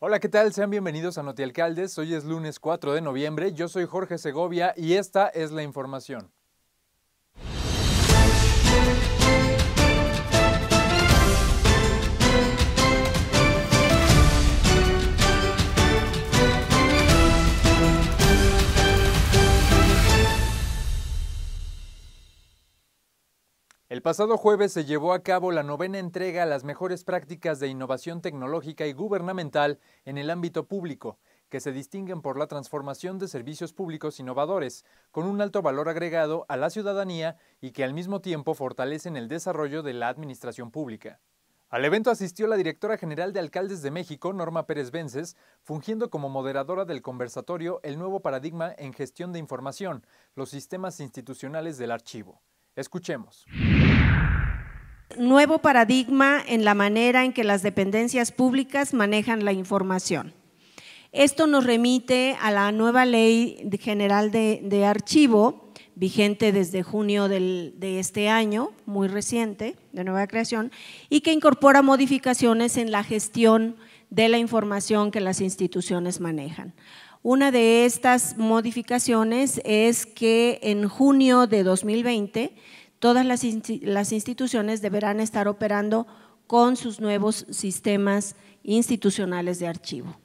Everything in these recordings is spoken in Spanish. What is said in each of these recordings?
Hola, ¿qué tal? Sean bienvenidos a Notialcaldes. Hoy es lunes 4 de noviembre. Yo soy Jorge Segovia y esta es la información. El pasado jueves se llevó a cabo la novena entrega a las mejores prácticas de innovación tecnológica y gubernamental en el ámbito público, que se distinguen por la transformación de servicios públicos innovadores, con un alto valor agregado a la ciudadanía y que al mismo tiempo fortalecen el desarrollo de la administración pública. Al evento asistió la directora general de Alcaldes de México, Norma Pérez Vences, fungiendo como moderadora del conversatorio El nuevo paradigma en gestión de información, los sistemas institucionales del archivo. Escuchemos. Nuevo paradigma en la manera en que las dependencias públicas manejan la información. Esto nos remite a la nueva ley general de, archivo, vigente desde junio de este año, muy reciente, de nueva creación, y que incorpora modificaciones en la gestión de la información que las instituciones manejan. Una de estas modificaciones es que en junio de 2020 todas las, instituciones deberán estar operando con sus nuevos sistemas institucionales de archivo.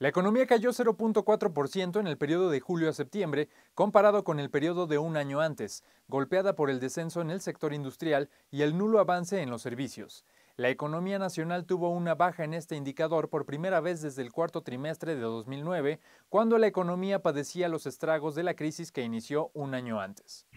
La economía cayó 0.4% en el periodo de julio a septiembre, comparado con el periodo de un año antes, golpeada por el descenso en el sector industrial y el nulo avance en los servicios. La economía nacional tuvo una baja en este indicador por primera vez desde el cuarto trimestre de 2009, cuando la economía padecía los estragos de la crisis que inició un año antes.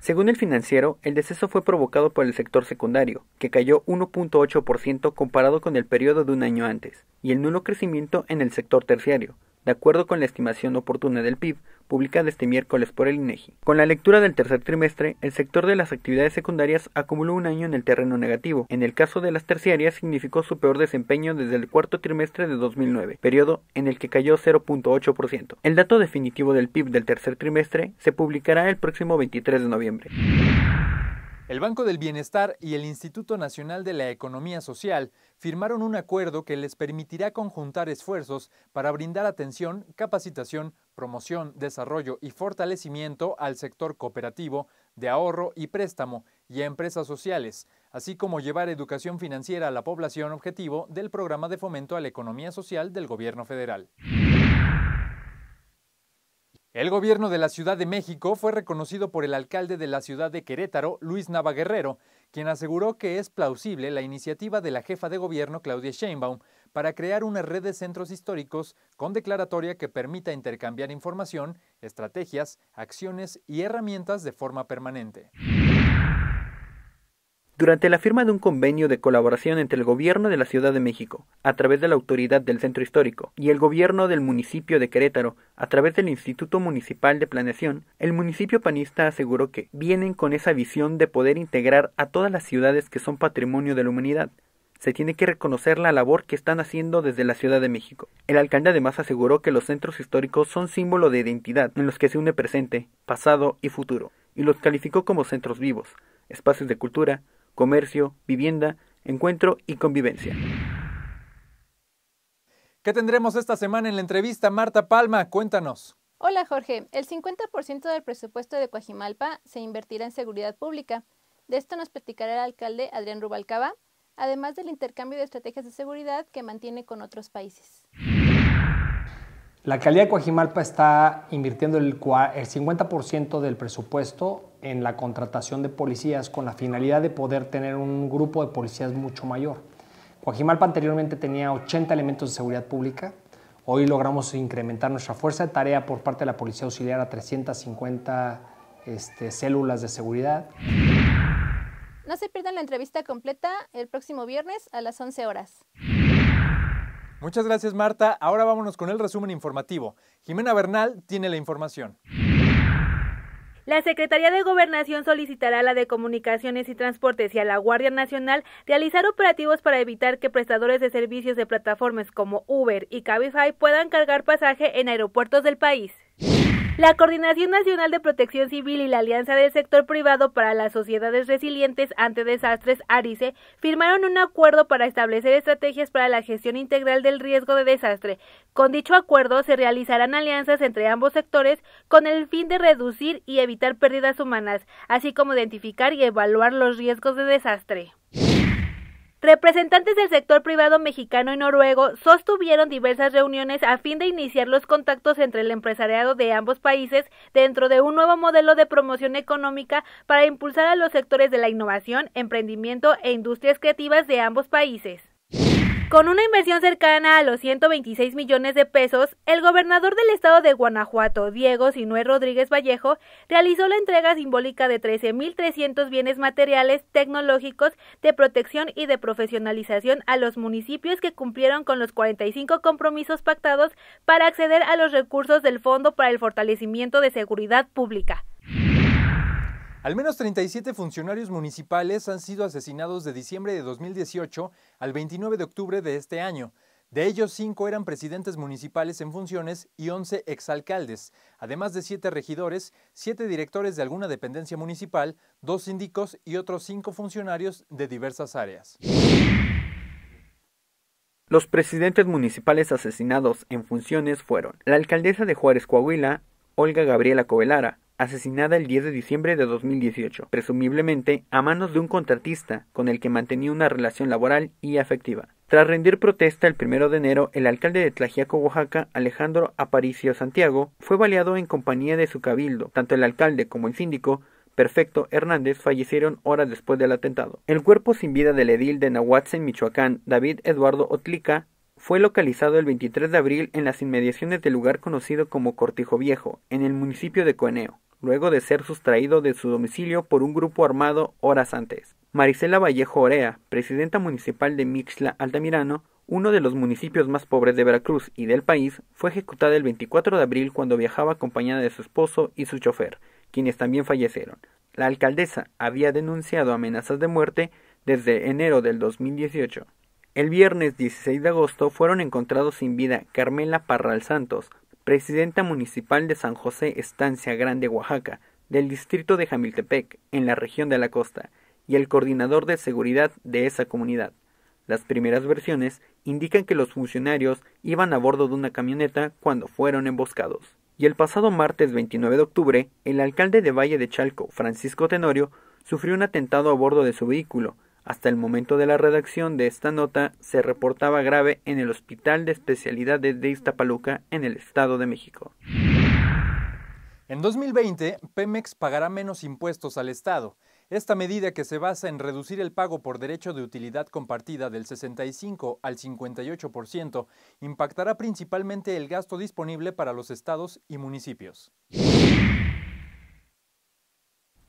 Según el financiero, el deceso fue provocado por el sector secundario, que cayó 1.8% comparado con el periodo de un año antes, y el nulo crecimiento en el sector terciario, de acuerdo con la estimación oportuna del PIB, publicada este miércoles por el INEGI. E con la lectura del tercer trimestre, el sector de las actividades secundarias acumuló un año en el terreno negativo. En el caso de las terciarias, significó su peor desempeño desde el cuarto trimestre de 2009, periodo en el que cayó 0.8%. El dato definitivo del PIB del tercer trimestre se publicará el próximo 23 de noviembre. El Banco del Bienestar y el Instituto Nacional de la Economía Social firmaron un acuerdo que les permitirá conjuntar esfuerzos para brindar atención, capacitación, promoción, desarrollo y fortalecimiento al sector cooperativo de ahorro y préstamo y a empresas sociales, así como llevar educación financiera a la población objetivo del programa de fomento a la economía social del gobierno federal. El gobierno de la Ciudad de México fue reconocido por el alcalde de la ciudad de Querétaro, Luis Nava Guerrero, quien aseguró que es plausible la iniciativa de la jefa de gobierno, Claudia Sheinbaum, para crear una red de centros históricos con declaratoria que permita intercambiar información, estrategias, acciones y herramientas de forma permanente durante la firma de un convenio de colaboración entre el gobierno de la Ciudad de México, a través de la autoridad del Centro Histórico, y el gobierno del municipio de Querétaro, a través del Instituto Municipal de Planeación, el municipio panista aseguró que vienen con esa visión de poder integrar a todas las ciudades que son patrimonio de la humanidad. Se tiene que reconocer la labor que están haciendo desde la Ciudad de México. El alcalde además aseguró que los centros históricos son símbolo de identidad en los que se une presente, pasado y futuro, y los calificó como centros vivos, espacios de cultura, comercio, vivienda, encuentro y convivencia. ¿Qué tendremos esta semana en la entrevista? Marta Palma, cuéntanos. Hola Jorge, el 50% del presupuesto de Coajimalpa se invertirá en seguridad pública. De esto nos platicará el alcalde Adrián Rubalcaba, además del intercambio de estrategias de seguridad que mantiene con otros países. La alcaldía de Coajimalpa está invirtiendo el 50% del presupuesto en la contratación de policías con la finalidad de poder tener un grupo de policías mucho mayor. Coajimalpa anteriormente tenía 80 elementos de seguridad pública, hoy logramos incrementar nuestra fuerza de tarea por parte de la Policía Auxiliar a 350 este, células de seguridad. No se pierdan la entrevista completa el próximo viernes a las 11 horas. Muchas gracias Marta. Ahora vámonos con el resumen informativo. Jimena Bernal tiene la información. La Secretaría de Gobernación solicitará a la de Comunicaciones y Transportes y a la Guardia Nacional realizar operativos para evitar que prestadores de servicios de plataformas como Uber y Cabify puedan cargar pasaje en aeropuertos del país. La Coordinación Nacional de Protección Civil y la Alianza del Sector Privado para las Sociedades Resilientes ante Desastres, ARICE, firmaron un acuerdo para establecer estrategias para la gestión integral del riesgo de desastre. Con dicho acuerdo se realizarán alianzas entre ambos sectores con el fin de reducir y evitar pérdidas humanas, así como identificar y evaluar los riesgos de desastre. Representantes del sector privado mexicano y noruego sostuvieron diversas reuniones a fin de iniciar los contactos entre el empresariado de ambos países dentro de un nuevo modelo de promoción económica para impulsar a los sectores de la innovación, emprendimiento e industrias creativas de ambos países. Con una inversión cercana a los 126 millones de pesos, el gobernador del estado de Guanajuato, Diego Sinué Rodríguez Vallejo, realizó la entrega simbólica de 13.300 bienes materiales tecnológicos de protección y de profesionalización a los municipios que cumplieron con los 45 compromisos pactados para acceder a los recursos del Fondo para el Fortalecimiento de Seguridad Pública. Al menos 37 funcionarios municipales han sido asesinados de diciembre de 2018 al 29 de octubre de este año. De ellos, 5 eran presidentes municipales en funciones y 11 exalcaldes, además de 7 regidores, 7 directores de alguna dependencia municipal, 2 síndicos y otros 5 funcionarios de diversas áreas. Los presidentes municipales asesinados en funciones fueron la alcaldesa de Juárez Coahuila, Olga Gabriela Cobelara asesinada el 10 de diciembre de 2018, presumiblemente a manos de un contratista con el que mantenía una relación laboral y afectiva. Tras rendir protesta el 1 de enero, el alcalde de Tlajiaco, Oaxaca, Alejandro Aparicio Santiago, fue baleado en compañía de su cabildo. Tanto el alcalde como el síndico Perfecto Hernández fallecieron horas después del atentado. El cuerpo sin vida del edil de Nahuatzen, Michoacán, David Eduardo Otlica, fue localizado el 23 de abril en las inmediaciones del lugar conocido como Cortijo Viejo, en el municipio de Coeneo luego de ser sustraído de su domicilio por un grupo armado horas antes. Marisela Vallejo Orea, presidenta municipal de Mixla Altamirano, uno de los municipios más pobres de Veracruz y del país, fue ejecutada el 24 de abril cuando viajaba acompañada de su esposo y su chofer, quienes también fallecieron. La alcaldesa había denunciado amenazas de muerte desde enero del 2018. El viernes 16 de agosto fueron encontrados sin vida Carmela Parral Santos, presidenta municipal de San José Estancia Grande, Oaxaca, del distrito de Jamiltepec, en la región de la costa, y el coordinador de seguridad de esa comunidad. Las primeras versiones indican que los funcionarios iban a bordo de una camioneta cuando fueron emboscados. Y el pasado martes 29 de octubre, el alcalde de Valle de Chalco, Francisco Tenorio, sufrió un atentado a bordo de su vehículo, hasta el momento de la redacción de esta nota, se reportaba grave en el Hospital de Especialidades de Iztapaluca, en el Estado de México. En 2020, Pemex pagará menos impuestos al Estado. Esta medida que se basa en reducir el pago por derecho de utilidad compartida del 65 al 58% impactará principalmente el gasto disponible para los estados y municipios.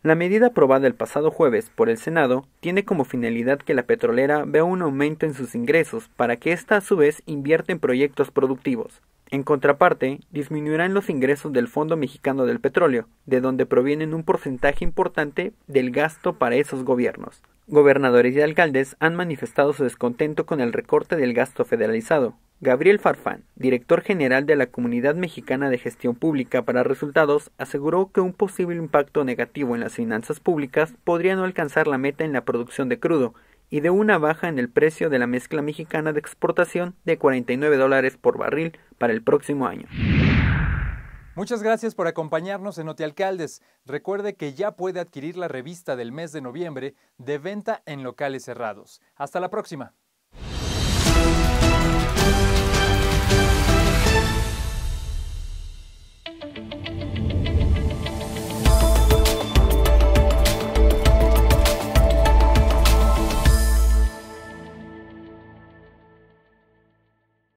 La medida aprobada el pasado jueves por el Senado tiene como finalidad que la petrolera vea un aumento en sus ingresos para que ésta a su vez invierta en proyectos productivos. En contraparte, disminuirán los ingresos del Fondo Mexicano del Petróleo, de donde provienen un porcentaje importante del gasto para esos gobiernos. Gobernadores y alcaldes han manifestado su descontento con el recorte del gasto federalizado. Gabriel Farfán, director general de la Comunidad Mexicana de Gestión Pública para Resultados, aseguró que un posible impacto negativo en las finanzas públicas podría no alcanzar la meta en la producción de crudo, y de una baja en el precio de la mezcla mexicana de exportación de 49 dólares por barril para el próximo año. Muchas gracias por acompañarnos en Alcaldes. Recuerde que ya puede adquirir la revista del mes de noviembre de venta en locales cerrados. Hasta la próxima.